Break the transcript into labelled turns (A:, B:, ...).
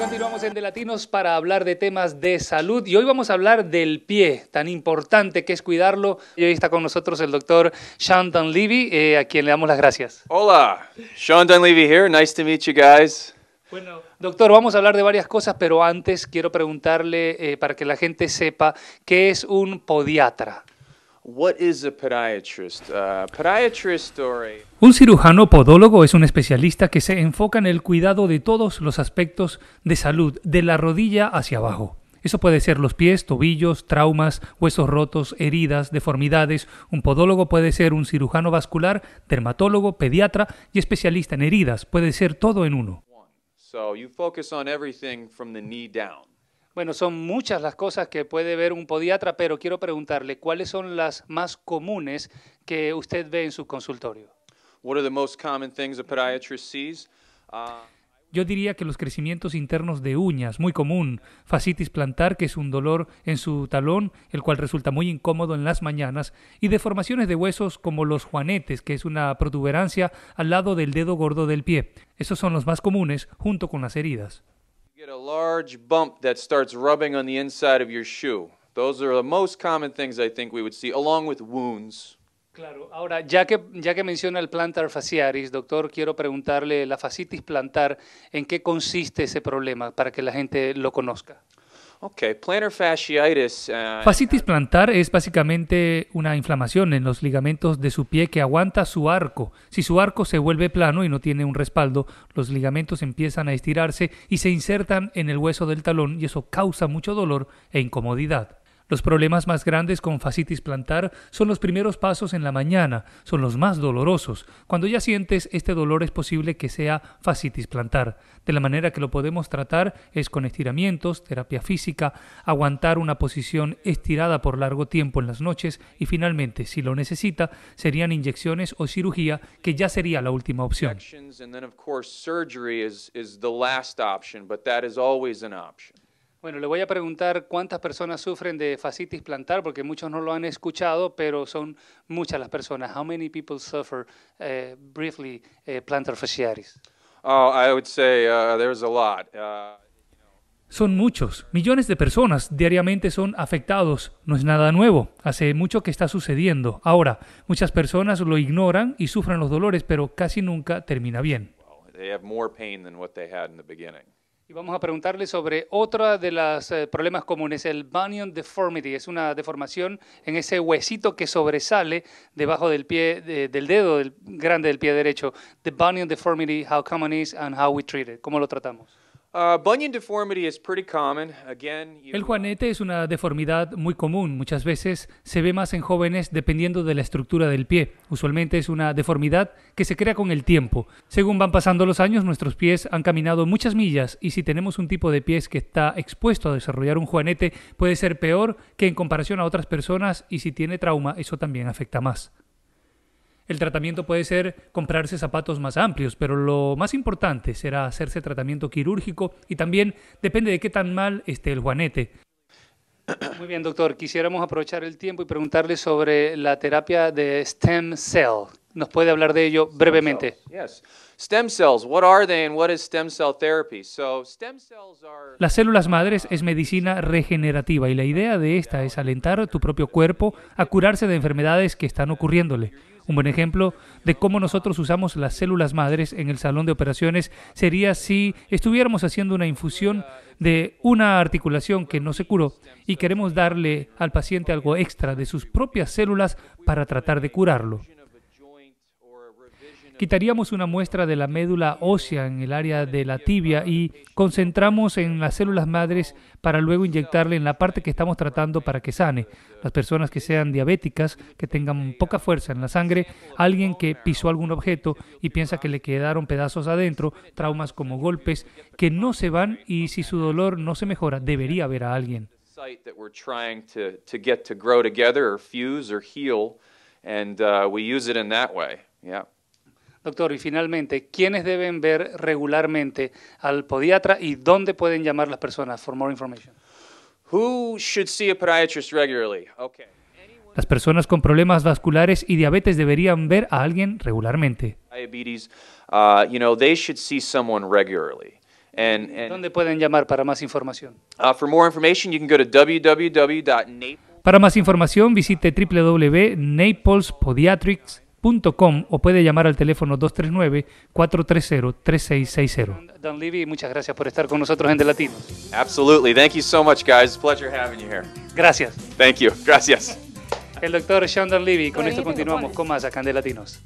A: continuamos en Latinos para hablar de temas de salud y hoy vamos a hablar del pie, tan importante que es cuidarlo. Y hoy está con nosotros el doctor Sean Levy, eh, a quien le damos las gracias.
B: Hola, Sean Levy here. Nice to meet you guys.
A: Bueno, doctor, vamos a hablar de varias cosas, pero antes quiero preguntarle eh, para que la gente sepa qué es un podiatra. Uh, un cirujano podólogo es un especialista que se enfoca en el cuidado de todos los aspectos de salud, de la rodilla hacia abajo. Eso puede ser los pies, tobillos, traumas, huesos rotos, heridas, deformidades. Un podólogo puede ser un cirujano vascular, dermatólogo, pediatra y especialista en heridas. Puede ser todo en uno. So you focus on everything from the knee down. Bueno, son muchas las cosas que puede ver un podiatra, pero quiero preguntarle, ¿cuáles son las más comunes que usted ve en su consultorio? Yo diría que los crecimientos internos de uñas, muy común, fascitis plantar, que es un dolor en su talón, el cual resulta muy incómodo en las mañanas, y deformaciones de huesos como los juanetes, que es una protuberancia al lado del dedo gordo del pie. Esos son los más comunes, junto con las heridas.
B: get a large bump that starts rubbing on the inside of your shoe. Those are the most common things I think we would see, along with wounds.
A: Claro, ahora ya que, ya que menciona el plantar fasciaris, doctor, quiero preguntarle la fascitis plantar, ¿en qué consiste ese problema para que la gente lo conozca? Okay. Plantar fasciitis, eh, Fascitis plantar es básicamente una inflamación en los ligamentos de su pie que aguanta su arco. Si su arco se vuelve plano y no tiene un respaldo, los ligamentos empiezan a estirarse y se insertan en el hueso del talón y eso causa mucho dolor e incomodidad. Los problemas más grandes con fascitis plantar son los primeros pasos en la mañana, son los más dolorosos. Cuando ya sientes este dolor es posible que sea fascitis plantar. De la manera que lo podemos tratar es con estiramientos, terapia física, aguantar una posición estirada por largo tiempo en las noches y finalmente, si lo necesita, serían inyecciones o cirugía, que ya sería la última opción. Bueno, le voy a preguntar cuántas personas sufren de fascitis plantar, porque muchos no lo han escuchado, pero son muchas las personas. How many people suffer eh, briefly eh, plantar fasciitis? Oh, I would say uh, there's a lot. Uh, son muchos, millones de personas diariamente son afectados. No es nada nuevo, hace mucho que está sucediendo. Ahora, muchas personas lo ignoran y sufren los dolores, pero casi nunca termina bien.
B: they have more pain than what they had
A: y vamos a preguntarle sobre otro de los eh, problemas comunes, el bunion deformity. Es una deformación en ese huesito que sobresale debajo del pie, del dedo del, grande del pie derecho. The bunion deformity, how common is and how we treat it. ¿Cómo lo tratamos? Uh, el juanete es una deformidad muy común. Muchas veces se ve más en jóvenes dependiendo de la estructura del pie. Usualmente es una deformidad que se crea con el tiempo. Según van pasando los años, nuestros pies han caminado muchas millas y si tenemos un tipo de pies que está expuesto a desarrollar un juanete, puede ser peor que en comparación a otras personas y si tiene trauma, eso también afecta más. El tratamiento puede ser comprarse zapatos más amplios, pero lo más importante será hacerse tratamiento quirúrgico y también depende de qué tan mal esté el juanete. Muy bien, doctor. Quisiéramos aprovechar el tiempo y preguntarle sobre la terapia de stem cell. ¿Nos puede hablar de ello brevemente? Las células madres es medicina regenerativa y la idea de esta es alentar tu propio cuerpo a curarse de enfermedades que están ocurriéndole. Un buen ejemplo de cómo nosotros usamos las células madres en el salón de operaciones sería si estuviéramos haciendo una infusión de una articulación que no se curó y queremos darle al paciente algo extra de sus propias células para tratar de curarlo. Quitaríamos una muestra de la médula ósea en el área de la tibia y concentramos en las células madres para luego inyectarle en la parte que estamos tratando para que sane. Las personas que sean diabéticas, que tengan poca fuerza en la sangre, alguien que pisó algún objeto y piensa que le quedaron pedazos adentro, traumas como golpes, que no se van y si su dolor no se mejora, debería ver a alguien.
B: we're trying to, get to grow together fuse or heal, and uh, we use it in
A: Doctor, y finalmente, ¿quiénes deben ver regularmente al podiatra y dónde pueden llamar las personas? For more information. a Las personas con problemas vasculares y diabetes deberían ver a alguien regularmente.
B: Diabetes, uh, you know, they should see someone regularly.
A: ¿Dónde pueden llamar para más información? Uh, para más información, visite www.naplespodiatrics.com. Com, o puede llamar al teléfono 239-430-3660. Don Levy, muchas gracias por estar con nosotros en The Latinos. Absolutely. Thank you so much, guys. Pleasure having you here. Gracias. Thank you. Gracias. El doctor Sean Don Levy. Con esto continuamos con más acá en The Latinos.